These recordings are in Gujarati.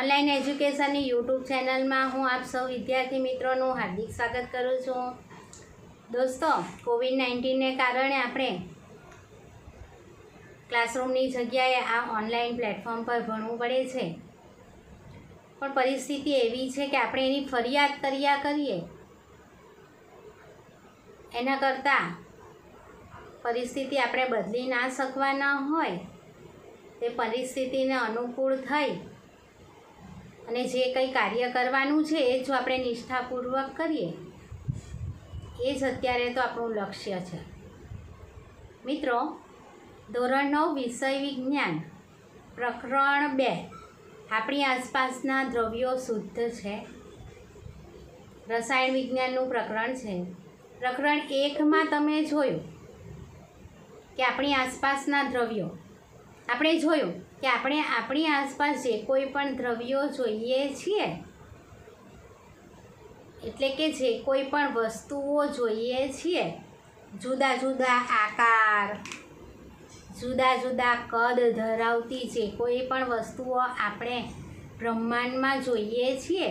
ઓનલાઈન એજ્યુકેશનની યુટ્યુબ ચેનલમાં હું આપ સૌ વિદ્યાર્થી મિત્રોનું હાર્દિક સ્વાગત કરું છું દોસ્તો કોવિડ નાઇન્ટીનને કારણે આપણે ક્લાસરૂમની જગ્યાએ આ ઓનલાઈન પ્લેટફોર્મ પર ભણવું પડે છે પણ પરિસ્થિતિ એવી છે કે આપણે એની ફરિયાદ કર્યા કરીએ એના કરતાં પરિસ્થિતિ આપણે બદલી ના શકવાના હોય તે પરિસ્થિતિને અનુકૂળ થઈ અને જે કંઈ કાર્ય કરવાનું છે એ જો આપણે નિષ્ઠાપૂર્વક કરીએ એ જ અત્યારે તો આપણું લક્ષ્ય છે મિત્રો ધોરણ નવ વિષય વિજ્ઞાન પ્રકરણ બે આપણી આસપાસના દ્રવ્યો શુદ્ધ છે રસાયણ વિજ્ઞાનનું પ્રકરણ છે પ્રકરણ એકમાં તમે જોયું કે આપણી આસપાસના દ્રવ્યો આપણે જોયું કે આપણે આપણી આસપાસ જે કોઈ પણ દ્રવ્યો જોઈએ છીએ એટલે કે જે કોઈ પણ વસ્તુઓ જોઈએ છીએ જુદા જુદા આકાર જુદા જુદા કદ ધરાવતી જે કોઈ પણ વસ્તુઓ આપણે બ્રહ્માંડમાં જોઈએ છીએ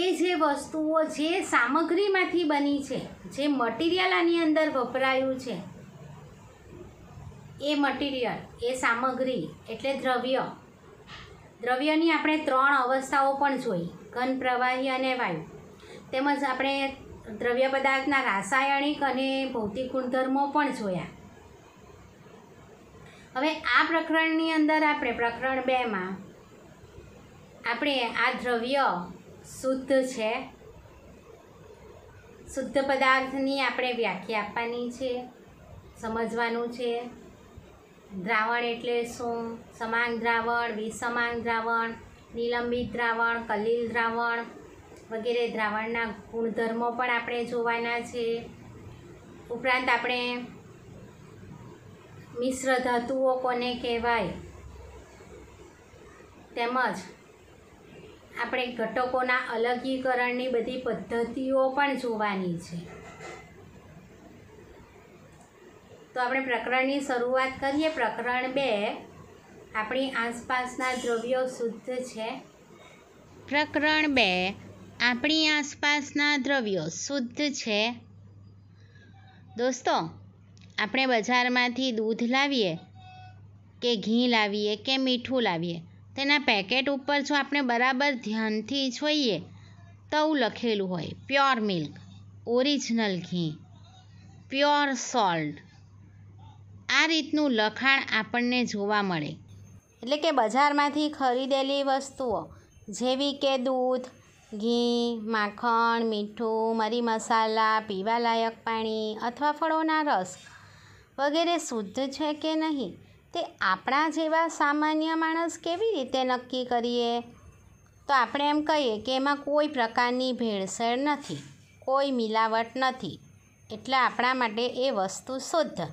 એ જે વસ્તુઓ જે સામગ્રીમાંથી બની છે જે મટીરિયલ આની અંદર વપરાયું છે એ મટીરિયલ એ સામગ્રી એટલે દ્રવ્ય દ્રવ્યની આપણે ત્રણ અવસ્થાઓ પણ જોઈ ઘન પ્રવાહી અને વાયુ તેમજ આપણે દ્રવ્ય પદાર્થના રાસાયણિક અને ભૌતિક ગુણધર્મો પણ જોયા હવે આ પ્રકરણની અંદર આપણે પ્રકરણ બેમાં આપણે આ દ્રવ્ય શુદ્ધ છે શુદ્ધ પદાર્થની આપણે વ્યાખ્યા આપવાની છે સમજવાનું છે દ્રાવણ એટલે શું સમાંગ દ્રાવણ વિસમાંગ દ્રાવણ નિલંબિત દ્રાવણ કલીલ દ્રાવણ વગેરે દ્રાવણના ગુણધર્મો પણ આપણે જોવાના છે ઉપરાંત આપણે મિશ્ર ધાતુઓ કોને કહેવાય તેમજ આપણે ઘટકોના અલગીકરણની બધી પદ્ધતિઓ પણ જોવાની છે તો આપણે પ્રકરણની શરૂઆત કરીએ પ્રકરણ બે આપણી આસપાસના દ્રવ્યો શુદ્ધ છે પ્રકરણ બે આપણી આસપાસના દ્રવ્યો શુદ્ધ છે દોસ્તો આપણે બજારમાંથી દૂધ લાવીએ કે ઘી લાવીએ કે મીઠું લાવીએ તેના પેકેટ ઉપર જો આપણે બરાબર ધ્યાનથી જોઈએ તવ લખેલું હોય pure milk original ghee pure salt આ રીતનું લખાણ આપણને જોવા મળે એટલે કે બજારમાંથી ખરીદેલી વસ્તુઓ જેવી કે દૂધ ઘી માખણ મીઠું મરી મસાલા પીવાલાયક પાણી અથવા ફળોના રસ વગેરે શુદ્ધ છે કે નહીં તે આપણા જેવા સામાન્ય માણસ કેવી રીતે નક્કી કરીએ તો આપણે એમ કહીએ કે એમાં કોઈ પ્રકારની ભેળસેળ નથી કોઈ મિલાવટ નથી એટલે આપણા માટે એ વસ્તુ શુદ્ધ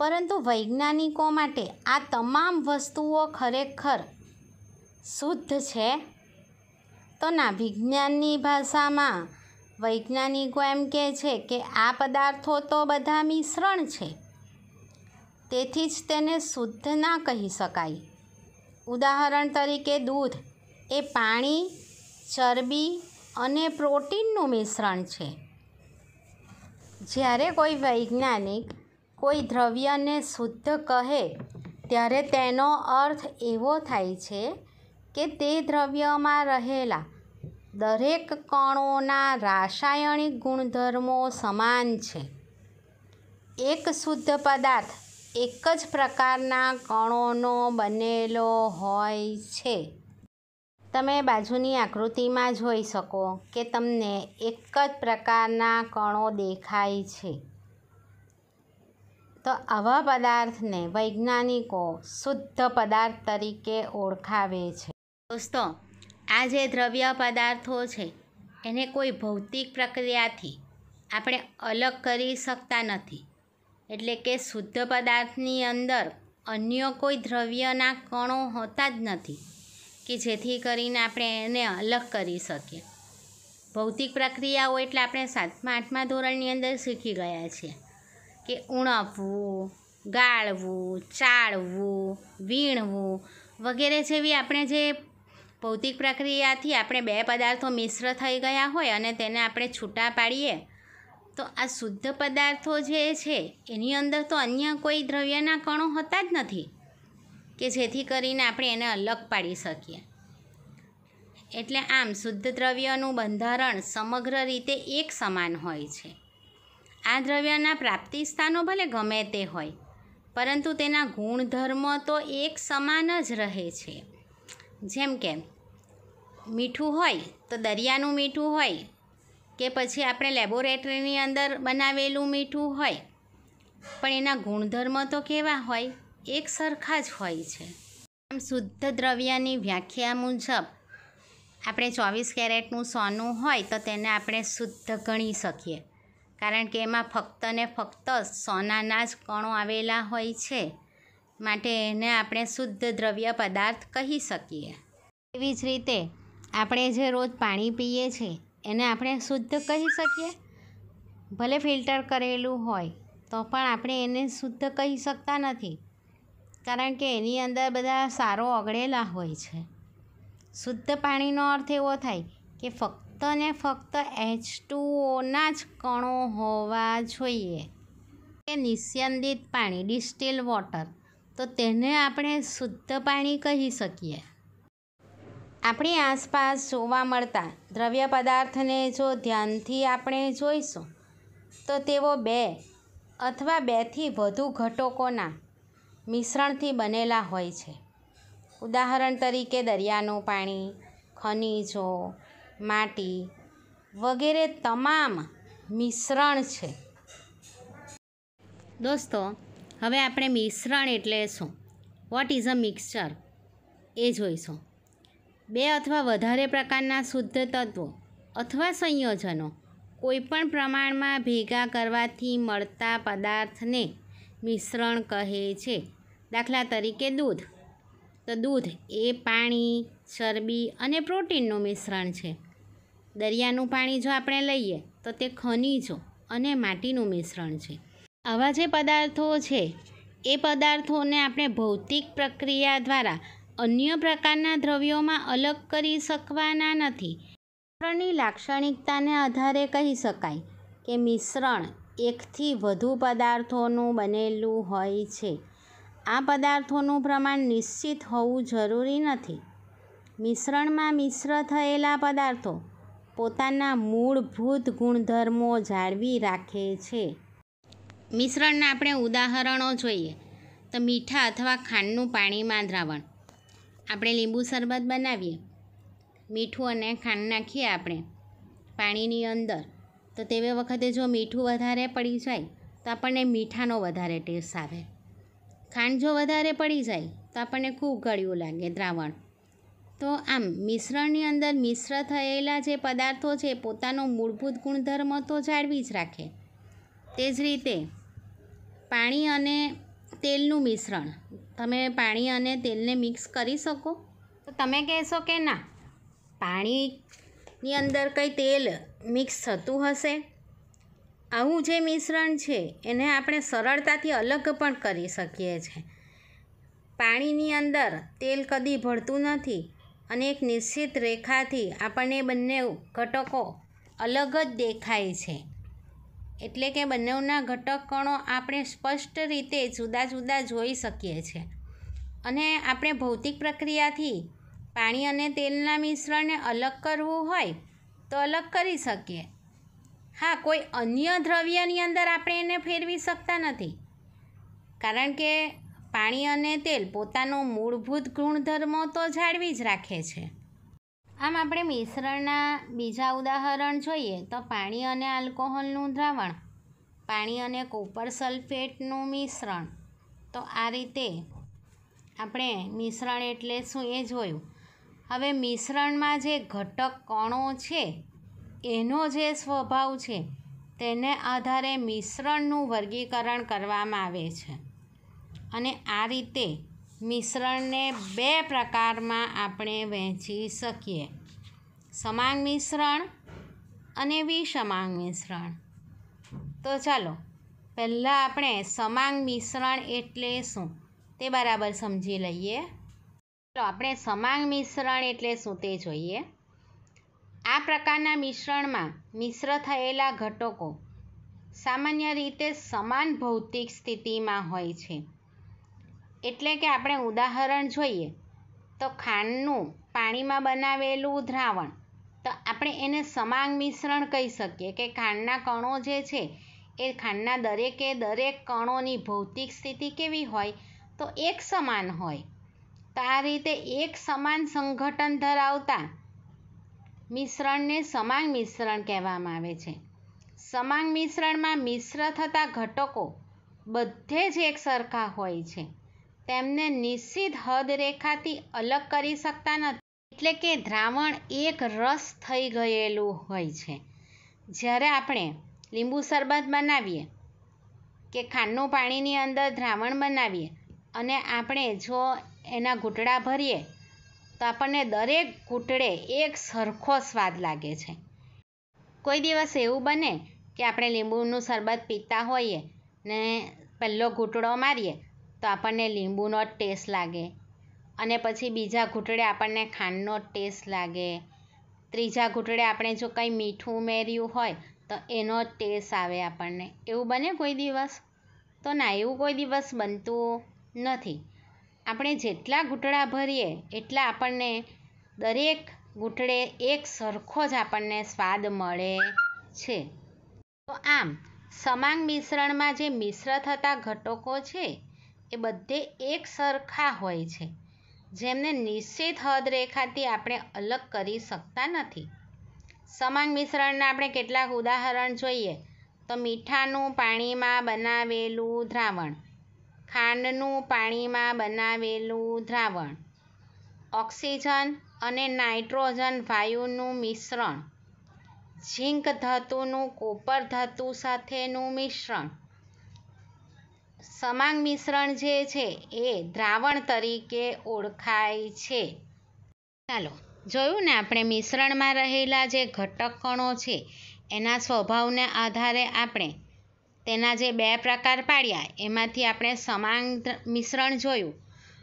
પરંતુ વૈજ્ઞાનિકો માટે આ તમામ વસ્તુઓ ખરેખર શુદ્ધ છે તો ના વિજ્ઞાનની ભાષામાં વૈજ્ઞાનિકો એમ કહે છે કે આ પદાર્થો તો બધા મિશ્રણ છે તેથી જ તેને શુદ્ધ ના કહી શકાય ઉદાહરણ તરીકે દૂધ એ પાણી ચરબી અને પ્રોટીનનું મિશ્રણ છે જ્યારે કોઈ વૈજ્ઞાનિક કોઈ દ્રવ્યને શુદ્ધ કહે ત્યારે તેનો અર્થ એવો થાય છે કે તે દ્રવ્યમાં રહેલા દરેક કણોના રાસાયણિક ગુણધર્મો સમાન છે એક શુદ્ધ પદાર્થ એક જ પ્રકારના કણોનો બનેલો હોય છે તમે બાજુની આકૃતિમાં જોઈ શકો કે તમને એક જ પ્રકારના કણો દેખાય છે તો આવા પદાર્થને વૈજ્ઞાનિકો શુદ્ધ પદાર્થ તરીકે ઓળખાવે છે દોસ્તો આ જે દ્રવ્ય પદાર્થો છે એને કોઈ ભૌતિક પ્રક્રિયાથી આપણે અલગ કરી શકતા નથી એટલે કે શુદ્ધ પદાર્થની અંદર અન્ય કોઈ દ્રવ્યના કણો હોતા જ નથી કે જેથી કરીને આપણે એને અલગ કરી શકીએ ભૌતિક પ્રક્રિયાઓ એટલે આપણે સાતમા આઠમા ધોરણની અંદર શીખી ગયા છીએ કે ઉણપવું ગાળવું ચાળવું વીણવું વગેરે જેવી આપણે જે ભૌતિક પ્રક્રિયાથી આપણે બે પદાર્થો મિશ્ર થઈ ગયા હોય અને તેને આપણે છૂટા પાડીએ તો આ શુદ્ધ પદાર્થો જે છે એની અંદર તો અન્ય કોઈ દ્રવ્યના કણો હોતા જ નથી કે જેથી કરીને આપણે એને અલગ પાડી શકીએ એટલે આમ શુદ્ધ દ્રવ્યનું બંધારણ સમગ્ર રીતે એક સમાન હોય છે આ દ્રવ્યના પ્રાપ્તિ સ્થાનો ભલે ગમે તે હોય પરંતુ તેના ગુણધર્મ તો એક સમાન જ રહે છે જેમ કે મીઠું હોય તો દરિયાનું મીઠું હોય કે પછી આપણે લેબોરેટરીની અંદર બનાવેલું મીઠું હોય પણ એના ગુણધર્મ તો કેવા હોય એક સરખા જ હોય છે આમ શુદ્ધ દ્રવ્યની વ્યાખ્યા મુજબ આપણે ચોવીસ કેરેટનું સોનું હોય તો તેને આપણે શુદ્ધ ગણી શકીએ કારણ કે એમાં ફક્ત ને ફક્ત સોનાના જ કણો આવેલા હોય છે માટે એને આપણે શુદ્ધ દ્રવ્ય પદાર્થ કહી શકીએ એવી જ રીતે આપણે જે રોજ પાણી પીએ છીએ એને આપણે શુદ્ધ કહી શકીએ ભલે ફિલ્ટર કરેલું હોય તો પણ આપણે એને શુદ્ધ કહી શકતા નથી કારણ કે એની અંદર બધા સારો ઓગળેલા હોય છે શુદ્ધ પાણીનો અર્થ એવો થાય કે ફક્ત તને ફક્ત એચ ટુઓના જ કણો હોવા જોઈએ કે નિસ્યંદિત પાણી ડિસ્ટિલ વોટર તો તેને આપણે શુદ્ધ પાણી કહી શકીએ આપણી આસપાસ જોવા મળતા દ્રવ્ય પદાર્થને જો ધ્યાનથી આપણે જોઈશું તો તેઓ બે અથવા બેથી વધુ ઘટકોના મિશ્રણથી બનેલા હોય છે ઉદાહરણ તરીકે દરિયાનું પાણી ખનિજો માટી વગેરે તમામ મિશ્રણ છે દોસ્તો હવે આપણે મિશ્રણ એટલે શું વોટ ઇઝ અ મિક્સચર એ જોઈશું બે અથવા વધારે પ્રકારના શુદ્ધ તત્વો અથવા સંયોજનો કોઈપણ પ્રમાણમાં ભેગા કરવાથી મળતા પદાર્થને મિશ્રણ કહે છે દાખલા તરીકે દૂધ તો દૂધ એ પાણી ચરબી અને પ્રોટીનનું મિશ્રણ છે દરિયાનું પાણી જો આપણે લઈએ તો તે ખનીજો અને માટીનું મિશ્રણ છે આવા જે પદાર્થો છે એ પદાર્થોને આપણે ભૌતિક પ્રક્રિયા દ્વારા અન્ય પ્રકારના દ્રવ્યોમાં અલગ કરી શકવાના નથી મિશ્રણની લાક્ષણિકતાને આધારે કહી શકાય કે મિશ્રણ એકથી વધુ પદાર્થોનું બનેલું હોય છે આ પદાર્થોનું પ્રમાણ નિશ્ચિત હોવું જરૂરી નથી મિશ્રણમાં મિશ્ર થયેલા પદાર્થો પોતાના મૂળભૂત ગુણધર્મો જાળવી રાખે છે મિશ્રણના આપણે ઉદાહરણો જોઈએ તો મીઠા અથવા ખાંડનું પાણીમાં દ્રાવણ આપણે લીંબુ શરબત બનાવીએ મીઠું અને ખાંડ નાખીએ આપણે પાણીની અંદર તો તેવી વખતે જો મીઠું વધારે પડી જાય તો આપણને મીઠાનો વધારે ટેસ્ટ આવે ખાંડ જો વધારે પડી જાય તો આપણને ખૂબ ગળ્યું લાગે દ્રાવણ તો આમ મિશ્રણની અંદર મિશ્ર થયેલા જે પદાર્થો છે પોતાનો મૂળભૂત ગુણધર્મ તો જાળવી જ રાખે તે જ રીતે પાણી અને તેલનું મિશ્રણ તમે પાણી અને તેલને મિક્સ કરી શકો તો તમે કહેશો કે ના પાણીની અંદર કંઈ તેલ મિક્સ થતું હશે આવું જે મિશ્રણ છે એને આપણે સરળતાથી અલગ પણ કરી શકીએ છીએ પાણીની અંદર તેલ કદી ભળતું નથી અને એક નિશ્ચિત રેખાથી આપણને બંને ઘટકો અલગ જ દેખાય છે એટલે કે બંનેના ઘટક કણો આપણે સ્પષ્ટ રીતે જુદા જુદા જોઈ શકીએ છીએ અને આપણે ભૌતિક પ્રક્રિયાથી પાણી અને તેલના મિશ્રણને અલગ કરવું હોય તો અલગ કરી શકીએ હા કોઈ અન્ય દ્રવ્યની અંદર આપણે એને ફેરવી શકતા નથી કારણ કે પાણી અને તેલ પોતાનો મૂળભૂત ગુણધર્મો તો જાળવી જ રાખે છે આમ આપણે મિશ્રણના બીજા ઉદાહરણ જોઈએ તો પાણી અને આલ્કોહોલનું દ્રાવણ પાણી અને કોપર સલ્ફેટનું મિશ્રણ તો આ રીતે આપણે મિશ્રણ એટલે શું એ જોયું હવે મિશ્રણમાં જે ઘટક કણો છે એનો જે સ્વભાવ છે તેને આધારે મિશ્રણનું વર્ગીકરણ કરવામાં આવે છે અને આ રીતે મિશ્રણને બે પ્રકારમાં આપણે વહેંચી શકીએ સમાંગ મિશ્રણ અને વિષમાંગ મિશ્રણ તો ચાલો પહેલાં આપણે સમાંગ મિશ્રણ એટલે શું તે બરાબર સમજી લઈએ તો આપણે સમાંગ મિશ્રણ એટલે શું તે જોઈએ આ પ્રકારના મિશ્રણમાં મિશ્ર થયેલા ઘટકો સામાન્ય રીતે સમાન ભૌતિક સ્થિતિમાં હોય છે એટલે કે આપણે ઉદાહરણ જોઈએ તો ખાંડનું પાણીમાં બનાવેલું દ્રાવણ તો આપણે એને સમાંગ મિશ્રણ કહી શકીએ કે ખાંડના કણો જે છે એ ખાંડના દરેકે દરેક કણોની ભૌતિક સ્થિતિ કેવી હોય તો એક સમાન હોય તો આ રીતે એક સમાન સંગઠન ધરાવતા મિશ્રણને સમાંગ મિશ્રણ કહેવામાં આવે છે સમાંગ મિશ્રણમાં મિશ્ર થતા ઘટકો બધે જ એક સરખા હોય છે તેમને નિશ્ચિત હદરેખાથી અલગ કરી શકતા નથી એટલે કે દ્રાવણ એક રસ થઈ ગયેલું હોય છે જ્યારે આપણે લીંબુ શરબત બનાવીએ કે ખાંડનું પાણીની અંદર દ્રાવણ બનાવીએ અને આપણે જો એના ઘૂંટડા ભરીએ તો આપણને દરેક ઘૂંટડે એક સરખો સ્વાદ લાગે છે કોઈ દિવસ એવું બને કે આપણે લીંબુનું શરબત પીતા હોઈએ ને પહેલો ઘૂંટડો મારીએ તો આપણને લીંબુનો જ ટેસ્ટ લાગે અને પછી બીજા ઘૂંટડે આપણને ખાંડનો જ ટેસ્ટ લાગે ત્રીજા ઘૂંટડે આપણે જો કંઈ મીઠું ઉમેર્યું હોય તો એનો જ ટેસ્ટ આવે આપણને એવું બને કોઈ દિવસ તો ના એવું કોઈ દિવસ બનતું નથી આપણે જેટલા ઘૂંટડા ભરીએ એટલા આપણને દરેક ઘૂંટડે એક સરખો જ આપણને સ્વાદ મળે છે તો આમ સમાંગ મિશ્રણમાં જે મિશ્ર થતા ઘટકો છે એ બધે એક સરખા હોય છે જેમને નિશ્ચિત હદરેખાથી આપણે અલગ કરી શકતા નથી સમાંગ મિશ્રણના આપણે કેટલાક ઉદાહરણ જોઈએ તો મીઠાનું પાણીમાં બનાવેલું દ્રાવણ ખાંડનું પાણીમાં બનાવેલું દ્રાવણ ઓક્સિજન અને નાઇટ્રોજન વાયુનું મિશ્રણ ઝીંક ધાતુનું કોપર ધાતુ સાથેનું મિશ્રણ સમાંગ મિશ્રણ જે છે એ દ્રાવણ તરીકે ઓળખાય છે ચાલો જોયું ને આપણે મિશ્રણમાં રહેલા જે ઘટક કણો છે એના સ્વભાવને આધારે આપણે તેના જે બે પ્રકાર પાડ્યા એમાંથી આપણે સમાંગ મિશ્રણ જોયું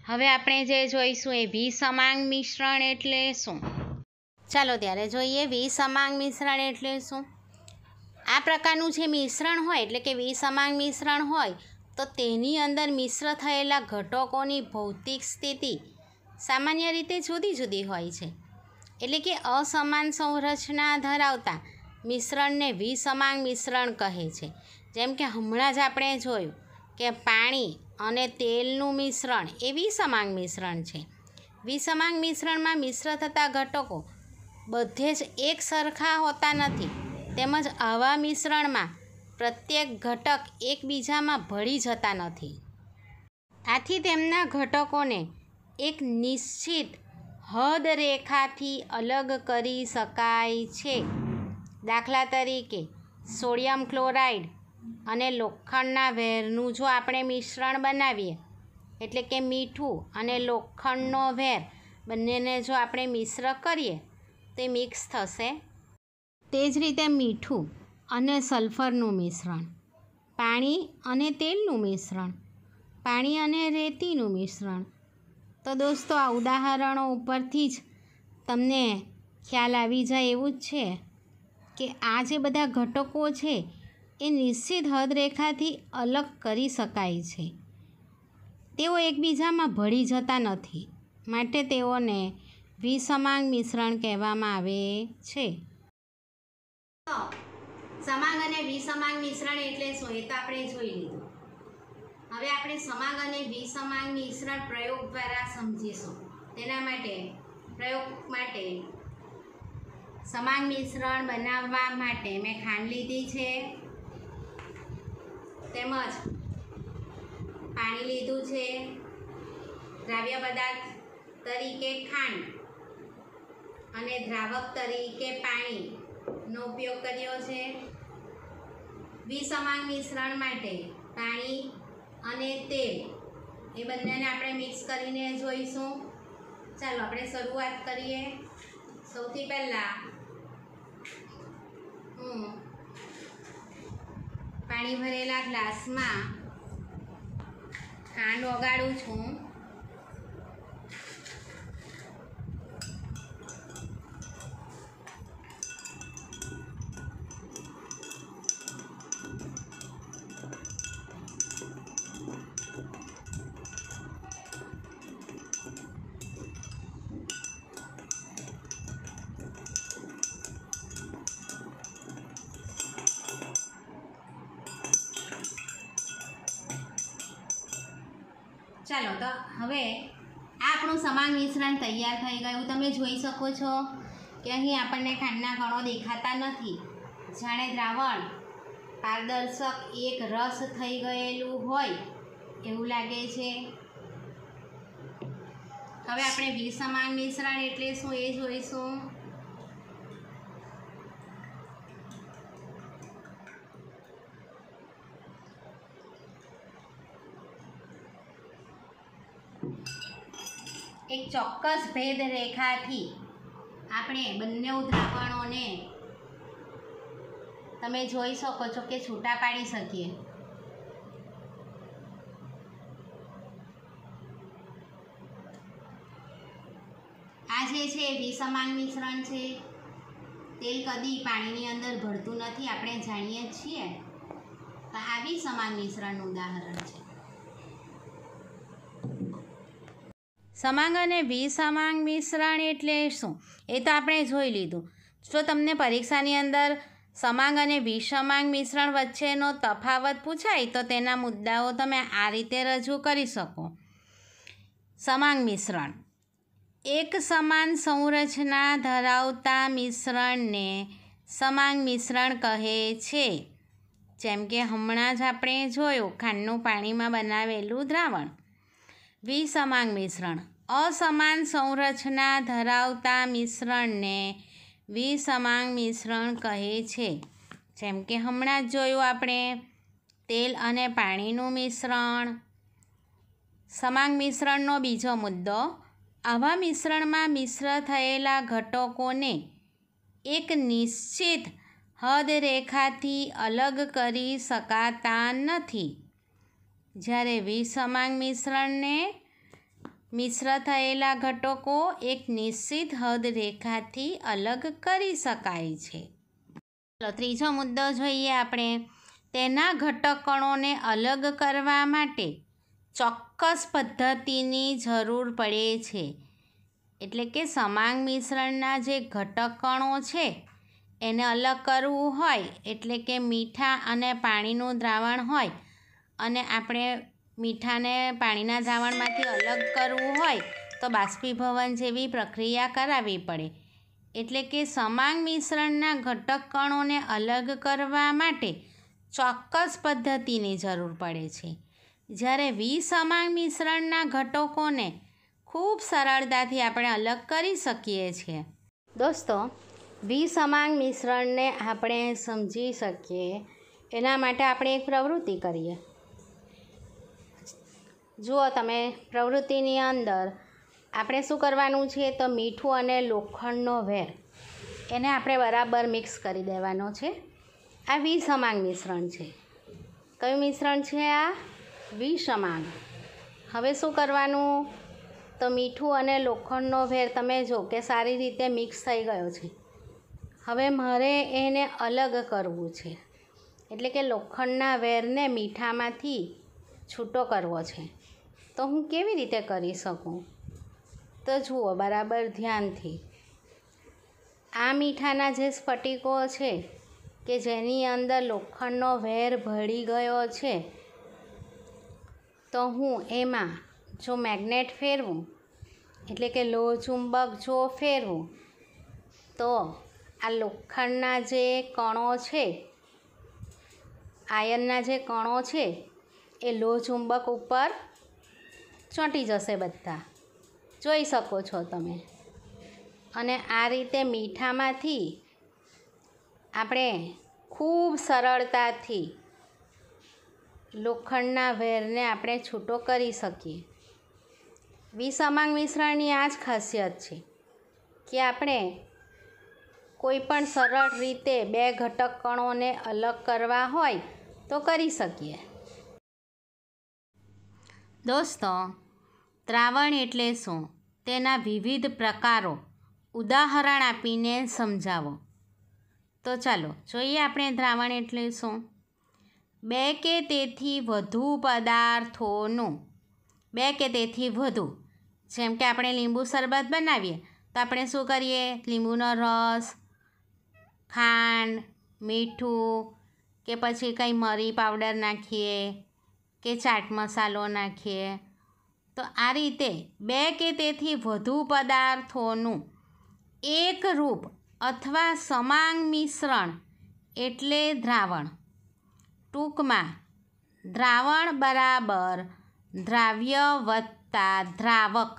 હવે આપણે જે જોઈશું એ વિસમાંગ મિશ્રણ એટલે શું ચાલો ત્યારે જોઈએ વિસમાંગ મિશ્રણ એટલે શું આ પ્રકારનું જે મિશ્રણ હોય એટલે કે વિસમાંગ મિશ્રણ હોય તો તેની અંદર મિશ્ર થયેલા ઘટકોની ભૌતિક સ્થિતિ સામાન્ય રીતે જુદી જુદી હોય છે એટલે કે અસમાન સંરચના ધરાવતા મિશ્રણને વિસમાન મિશ્રણ કહે છે જેમ કે હમણાં જ આપણે જોયું કે પાણી અને તેલનું મિશ્રણ એ વિસમાંગ મિશ્રણ છે વિસમાંગ મિશ્રણમાં મિશ્ર થતા ઘટકો બધે જ એક સરખા હોતા નથી તેમજ આવા મિશ્રણમાં પ્રત્યેક ઘટક એકબીજામાં ભળી જતા નથી આથી તેમના ઘટકોને એક નિશ્ચિત હદ રેખાથી અલગ કરી શકાય છે દાખલા તરીકે સોડિયમ ક્લોરાઇડ અને લોખંડના વેરનું જો આપણે મિશ્રણ બનાવીએ એટલે કે મીઠું અને લોખંડનો વેર બંનેને જો આપણે મિશ્ર કરીએ તે મિક્સ થશે તે જ રીતે મીઠું અને સલ્ફરનું મિશ્રણ પાણી અને તેલનું મિશ્રણ પાણી અને રેતીનું મિશ્રણ તો દોસ્તો આ ઉદાહરણો ઉપરથી જ તમને ખ્યાલ આવી જાય એવું જ છે કે આ જે બધા ઘટકો છે એ નિશ્ચિત હદરેખાથી અલગ કરી શકાય છે તેઓ એકબીજામાં ભળી જતા નથી માટે તેઓને વિસમાંગ મિશ્રણ કહેવામાં આવે છે સમાગ અને વિસમાગ મિશ્રણ એટલે શું એ તો આપણે જોઈ લીધું હવે આપણે સમાગ અને વિસમાગ મિશ્રણ પ્રયોગ દ્વારા સમજીશું તેના માટે પ્રયોગ માટે સમાન મિશ્રણ બનાવવા માટે મેં ખાંડ લીધી છે તેમજ પાણી લીધું છે દ્રાવ્ય પદાર્થ તરીકે ખાંડ અને દ્રાવક તરીકે પાણીનો ઉપયોગ કર્યો છે વિસમાન મિશ્રણ માટે પાણી અને તેલ એ બંનેને આપણે મિક્સ કરીને જોઈશું ચાલો આપણે શરૂઆત કરીએ સૌથી પહેલાં હું પાણી ભરેલા ગ્લાસમાં ખાંડ ઓગાડું છું આપણું સમાન મિશ્રણ તૈયાર થઈ ગયું તમે જોઈ શકો છો કે અહીં આપણને ખાંડના કણો દેખાતા નથી જાણે દ્રાવણ પારદર્શક એક રસ થઈ ગયેલું હોય એવું લાગે છે હવે આપણે વિસમાન મિશ્રણ એટલે શું એ જોઈશું એક ચોક્કસ ભેદ રેખાથી આપણે બંને દ્રાવણોને તમે જોઈ શકો છો કે છૂટા પાડી શકીએ આ જે છે વિસમાન મિશ્રણ છે તેલ કદી પાણીની અંદર ભરતું નથી આપણે જાણીએ છીએ તો આ વિસમાન મિશ્રણનું ઉદાહરણ છે સમાંગ અને વિસમાંગ મિશ્રણ એટલે શું એ તો આપણે જોઈ લીધું જો તમને પરીક્ષાની અંદર સમાંગ અને વિસમાંગ મિશ્રણ વચ્ચેનો તફાવત પૂછાય તો તેના મુદ્દાઓ તમે આ રીતે રજૂ કરી શકો સમાંગ મિશ્રણ એક સમાન સંરચના ધરાવતા મિશ્રણને સમાંગ મિશ્રણ કહે છે જેમ કે હમણાં જ આપણે જોયું ખાંડનું પાણીમાં બનાવેલું દ્રાવણ વિસમાંગ મિશ્રણ અસમાન સંરચના ધરાવતા મિશ્રણને વિસમાંગ મિશ્રણ કહે છે જેમ કે હમણાં જ જોયું આપણે તેલ અને પાણીનું મિશ્રણ સમાંગ મિશ્રણનો બીજો મુદ્દો આવા મિશ્રણમાં મિશ્ર થયેલા ઘટકોને એક નિશ્ચિત હદ રેખાથી અલગ કરી શકાતા નથી જ્યારે વિસમાંગ મિશ્રણને મિશ્ર થયેલા ઘટકો એક નિશ્ચિત હદ રેખાથી અલગ કરી શકાય છે ચલો ત્રીજો મુદ્દો જોઈએ આપણે તેના ઘટક અલગ કરવા માટે ચોક્કસ પદ્ધતિની જરૂર પડે છે એટલે કે સમાંગ મિશ્રણના જે ઘટક છે એને અલગ કરવું હોય એટલે કે મીઠા અને પાણીનું દ્રાવણ હોય અને આપણે મીઠાને પાણીના દ્રાવણમાંથી અલગ કરવું હોય તો બાષ્પીભવન જેવી પ્રક્રિયા કરાવવી પડે એટલે કે સમાન મિશ્રણના ઘટક કણોને અલગ કરવા માટે ચોક્કસ પદ્ધતિની જરૂર પડે છે જ્યારે વિસમાન મિશ્રણના ઘટકોને ખૂબ સરળતાથી આપણે અલગ કરી શકીએ છીએ દોસ્તો વિસમાન મિશ્રણને આપણે સમજી શકીએ એના માટે આપણે એક પ્રવૃત્તિ કરીએ જુઓ તમે પ્રવૃત્તિની અંદર આપણે શું કરવાનું છે તો મીઠું અને લોખંડનો વેર એને આપણે બરાબર મિક્સ કરી દેવાનો છે આ વિસમાંગ મિશ્રણ છે કયું મિશ્રણ છે આ વિસમાંગ હવે શું કરવાનું તો મીઠું અને લોખંડનો વેર તમે જો કે સારી રીતે મિક્સ થઈ ગયો છે હવે મારે એને અલગ કરવું છે એટલે કે લોખંડના વેરને મીઠામાંથી છૂટો કરવો છે તો હું કેવી રીતે કરી શકું તો જુઓ બરાબર ધ્યાનથી આ મીઠાના જે સ્ફટિકો છે કે જેની અંદર લોખંડનો વેર ભળી ગયો છે તો હું એમાં જો મેગ્નેટ ફેરવું એટલે કે લોહ ચુંબક જો ફેરવું તો આ લોખંડના જે કણો છે આયનના જે કણો છે એ લોહ ચુંબક ઉપર ચોંટી જશે બધા જોઈ શકો છો તમે અને આ રીતે મીઠામાંથી આપણે ખૂબ સરળતાથી લોખંડના વેરને આપણે છૂટો કરી શકીએ વિસમાંગ મિશ્રણની આ જ ખાસિયત છે કે આપણે કોઈપણ સરળ રીતે બે ઘટક કણોને અલગ કરવા હોય તો કરી શકીએ દોસ્તો દ્રાવણ એટલે શું તેના વિવિધ પ્રકારો ઉદાહરણ આપીને સમજાવો તો ચાલો જોઈએ આપણે દ્રાવણ એટલે શું બે કે તેથી વધુ પદાર્થોનું બે કે તેથી વધુ જેમ કે આપણે લીંબુ શરબત બનાવીએ તો આપણે શું કરીએ લીંબુનો રસ ખાંડ મીઠું કે પછી કંઈ મરી પાવડર નાખીએ કે ચાટ મસાલો નાખીએ તો આ રીતે બે કે તેથી વધુ પદાર્થોનું એક રૂપ અથવા સમાંગ મિશ્રણ એટલે દ્રાવણ ટૂંકમાં દ્રાવણ બરાબર દ્રાવ્ય વત્તા દ્રાવક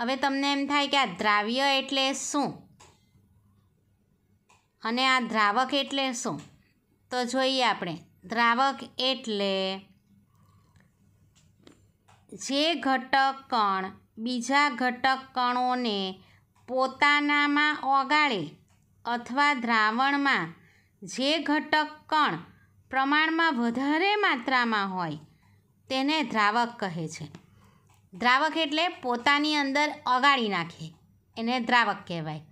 હવે તમને એમ થાય કે આ દ્રાવ્ય એટલે શું અને આ દ્રાવક એટલે શું તો જોઈએ આપણે દ્રાવક એટલે જે ઘટક કણ બીજા ઘટક કણોને પોતાનામાં ઓગાળે અથવા દ્રાવણમાં જે ઘટક કણ પ્રમાણમાં વધારે માત્રામાં હોય તેને દ્રાવક કહે છે દ્રાવક એટલે પોતાની અંદર ઓગાળી નાખે એને દ્રાવક કહેવાય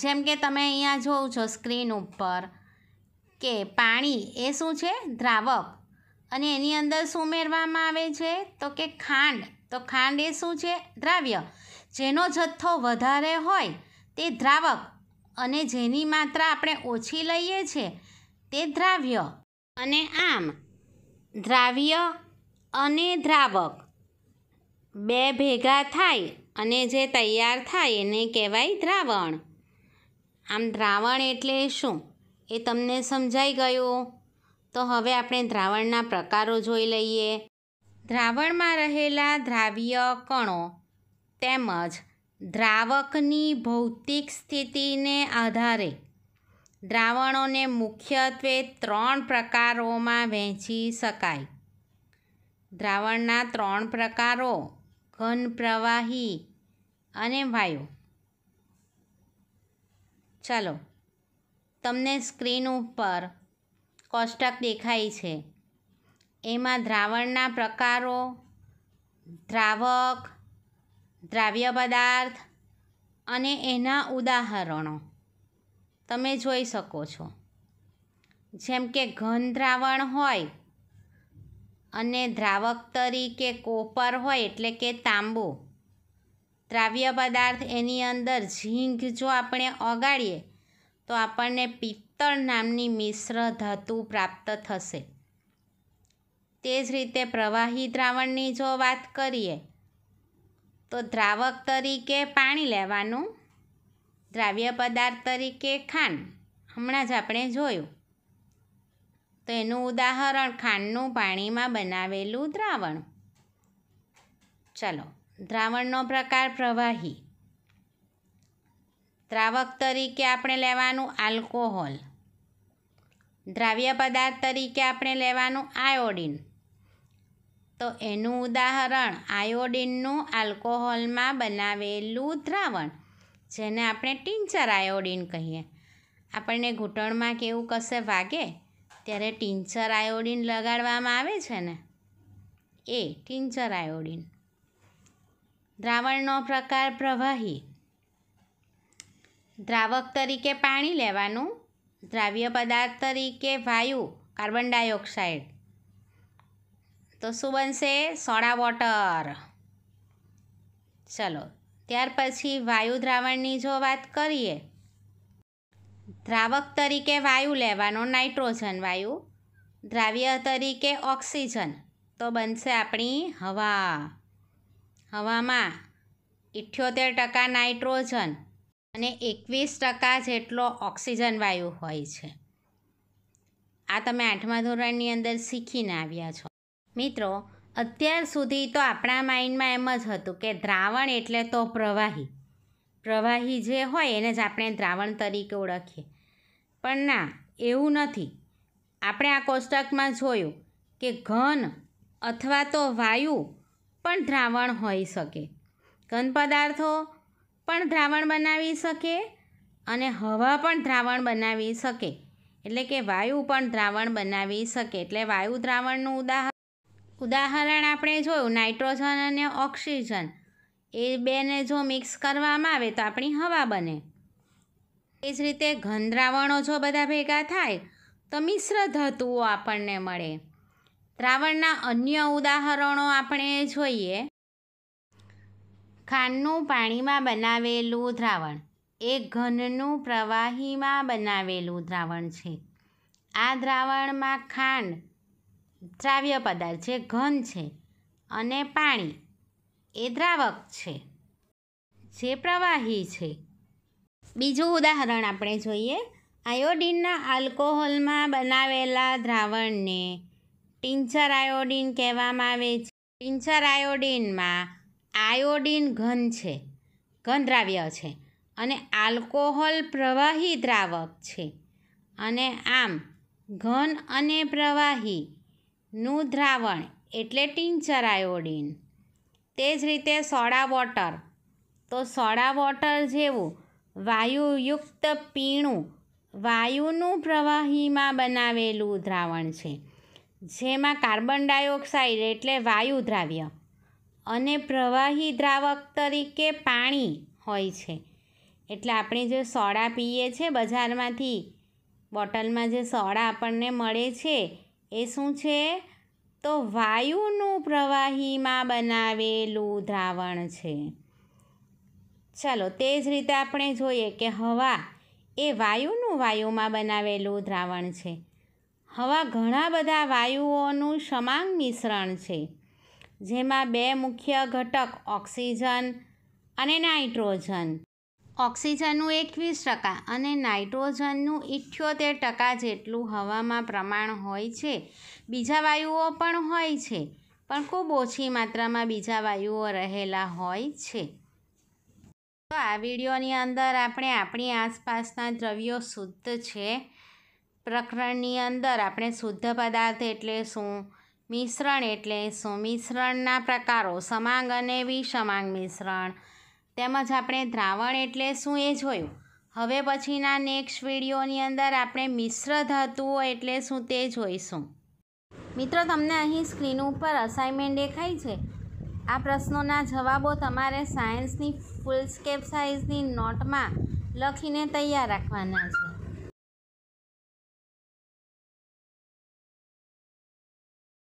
જેમ કે તમે અહીંયા જોઉં છો સ્ક્રીન ઉપર કે પાણી એ શું છે દ્રાવક અને એની અંદર શું ઉમેરવામાં આવે છે તો કે ખાંડ તો ખાંડ એ શું છે દ્રાવ્ય જેનો જથ્થો વધારે હોય તે દ્રાવક અને જેની માત્રા આપણે ઓછી લઈએ છીએ તે દ્રાવ્ય અને આમ દ્રાવ્ય અને દ્રાવક બે ભેગા થાય અને જે તૈયાર થાય એને કહેવાય દ્રાવણ આમ દ્રાવણ એટલે શું એ તમને સમજાઈ ગયું તો હવે આપણે દ્રાવણના પ્રકારો જોઈ લઈએ દ્રાવણમાં રહેલા દ્રાવ્ય કણો તેમજ દ્રાવકની ભૌતિક સ્થિતિને આધારે દ્રાવણોને મુખ્યત્વે ત્રણ પ્રકારોમાં વહેંચી શકાય દ્રાવણના ત્રણ પ્રકારો ઘન પ્રવાહી અને વાયુ ચાલો તમને સ્ક્રીન ઉપર કોષ્ટક દેખાય છે એમાં દ્રાવણના પ્રકારો દ્રાવક દ્રાવ્ય પદાર્થ અને એના ઉદાહરણો તમે જોઈ શકો છો જેમ કે ઘન દ્રાવણ હોય અને દ્રાવક તરીકે કોપર હોય એટલે કે તાંબુ દ્રાવ્ય પદાર્થ એની અંદર ઝીંક જો આપણે ઓગાળીએ તો આપણને પિત્તળ નામની મિશ્ર ધાતુ પ્રાપ્ત થશે તે જ રીતે પ્રવાહી દ્રાવણની જો વાત કરીએ તો દ્રાવક તરીકે પાણી લેવાનું દ્રાવ્ય પદાર્થ તરીકે ખાંડ હમણાં જ આપણે જોયું તો એનું ઉદાહરણ ખાંડનું પાણીમાં બનાવેલું દ્રાવણ ચાલો દ્રાવણનો પ્રકાર પ્રવાહી દ્રાવક તરીકે આપણે લેવાનું આલ્કોહોલ દ્રાવ્ય પદાર્થ તરીકે આપણે લેવાનું આયોડિન તો એનું ઉદાહરણ આયોડિનનું આલ્કોહોલમાં બનાવેલું દ્રાવણ જેને આપણે ટીંચર આયોડિન કહીએ આપણને ઘૂંટણમાં કેવું કશે વાગે ત્યારે ટીંચર આયોડિન લગાડવામાં આવે છે ને એ ટીંચર આયોડિન દ્રાવણનો પ્રકાર પ્રવાહી દ્રાવક તરીકે પાણી લેવાનું દ્રાવ્ય પદાર્થ તરીકે વાયુ કાર્બન ડાયોક્સાઇડ તો શું બનશે સોડા વોટર ચલો ત્યાર પછી વાયુ દ્રાવણની જો વાત કરીએ દ્રાવક તરીકે વાયુ લેવાનો નાઇટ્રોજન વાયુ દ્રાવ્ય તરીકે ઓક્સિજન તો બનશે આપણી હવા હવામાં ઇઠ્યોતેર ટકા નાઇટ્રોજન અને એકવીસ ટકા જેટલો ઓક્સિજન વાયુ હોય છે આ તમે આઠમા ધોરણની અંદર શીખીને આવ્યા છો મિત્રો અત્યાર સુધી તો આપણા માઇન્ડમાં એમ જ હતું કે દ્રાવણ એટલે તો પ્રવાહી પ્રવાહી જે હોય એને જ આપણે દ્રાવણ તરીકે ઓળખીએ પણ ના એવું નથી આપણે આ કોષ્ટકમાં જોયું કે ઘન અથવા તો વાયુ પણ દ્રાવણ હોઈ શકે ઘન પદાર્થો પણ દ્રાવણ બનાવી શકે અને હવા પણ દ્રાવણ બનાવી શકે એટલે કે વાયુ પણ દ્રાવણ બનાવી શકે એટલે વાયુ દ્રાવણનું ઉદાહરણ ઉદાહરણ આપણે જોયું નાઇટ્રોજન અને ઓક્સિજન એ બેને જો મિક્સ કરવામાં આવે તો આપણી હવા બને એ જ રીતે ઘન દ્રાવણો જો બધા ભેગા થાય તો મિશ્ર ધાતુઓ આપણને મળે દ્રાવણના અન્ય ઉદાહરણો આપણે જોઈએ ખાંડનું પાણીમાં બનાવેલું દ્રાવણ એ ઘનનું પ્રવાહીમાં બનાવેલું દ્રાવણ છે આ દ્રાવણમાં ખાંડ દ્રાવ્ય પદાર્થ છે ઘન છે અને પાણી એ દ્રાવક છે જે પ્રવાહી છે બીજું ઉદાહરણ આપણે જોઈએ આયોડીનના આલ્કોહોલમાં બનાવેલા દ્રાવણને ટિંચર આયોડિન કહેવામાં આવે છે ટિંચર આયોડિનમાં આયોડિન ઘન છે ઘન દ્રાવ્ય છે અને આલ્કોહોલ પ્રવાહી દ્રાવક છે અને આમ ઘન અને પ્રવાહીનું દ્રાવણ એટલે ટીંચર આયોડિન તે જ રીતે સોડા વોટર તો સોડા વોટર જેવું વાયુયુક્ત પીણું વાયુનું પ્રવાહીમાં બનાવેલું દ્રાવણ છે જેમાં કાર્બન ડાયોક્સાઇડ એટલે વાયુ દ્રાવ્ય અને પ્રવાહી દ્રાવક તરીકે પાણી હોય છે એટલે આપણે જે સોડા પીએ છીએ બજારમાંથી બોટલમાં જે સોડા આપણને મળે છે એ શું છે તો વાયુનું પ્રવાહીમાં બનાવેલું દ્રાવણ છે ચાલો તે જ રીતે આપણે જોઈએ કે હવા એ વાયુનું વાયુમાં બનાવેલું દ્રાવણ છે હવા ઘણા બધા વાયુઓનું સમાન મિશ્રણ છે જેમાં બે મુખ્ય ઘટક ઓક્સિજન અને નાઇટ્રોજન ઓક્સિજનનું એકવીસ ટકા અને નાઇટ્રોજનનું ઇઠ્યોતેર ટકા જેટલું હવામાં પ્રમાણ હોય છે બીજા વાયુઓ પણ હોય છે પણ ખૂબ ઓછી માત્રામાં બીજા વાયુઓ રહેલા હોય છે તો આ વિડીયોની અંદર આપણે આપણી આસપાસના દ્રવ્યો શુદ્ધ છે પ્રકરણની અંદર આપણે શુદ્ધ પદાર્થ એટલે શું મિશ્રણ એટલે શું મિશ્રણના પ્રકારો સમાંગ અને વિષમાંગ મિશ્રણ તેમજ આપણે દ્રાવણ એટલે શું એ જોયું હવે પછીના નેક્સ્ટ વિડીયોની અંદર આપણે મિશ્ર ધાતુઓ એટલે શું તે જોઈશું મિત્રો તમને અહીં સ્ક્રીન ઉપર અસાઇનમેન્ટ દેખાય છે આ પ્રશ્નોના જવાબો તમારે સાયન્સની ફૂલ સ્કેપ સાઇઝની નોટમાં લખીને તૈયાર રાખવાના છે